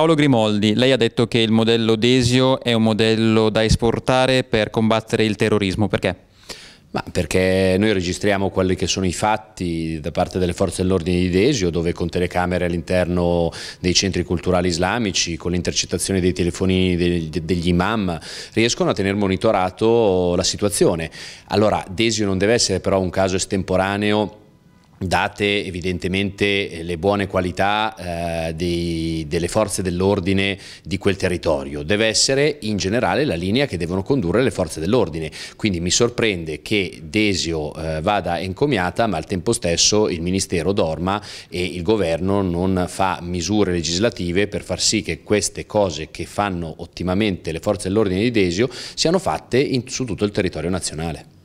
Paolo Grimoldi, lei ha detto che il modello Desio è un modello da esportare per combattere il terrorismo, perché? Ma perché noi registriamo quelli che sono i fatti da parte delle forze dell'ordine di Desio, dove con telecamere all'interno dei centri culturali islamici, con l'intercettazione dei telefoni degli imam, riescono a tenere monitorato la situazione. Allora, Desio non deve essere però un caso estemporaneo date evidentemente eh, le buone qualità eh, dei, delle forze dell'ordine di quel territorio. Deve essere in generale la linea che devono condurre le forze dell'ordine. Quindi mi sorprende che Desio eh, vada encomiata ma al tempo stesso il Ministero dorma e il governo non fa misure legislative per far sì che queste cose che fanno ottimamente le forze dell'ordine di Desio siano fatte in, su tutto il territorio nazionale.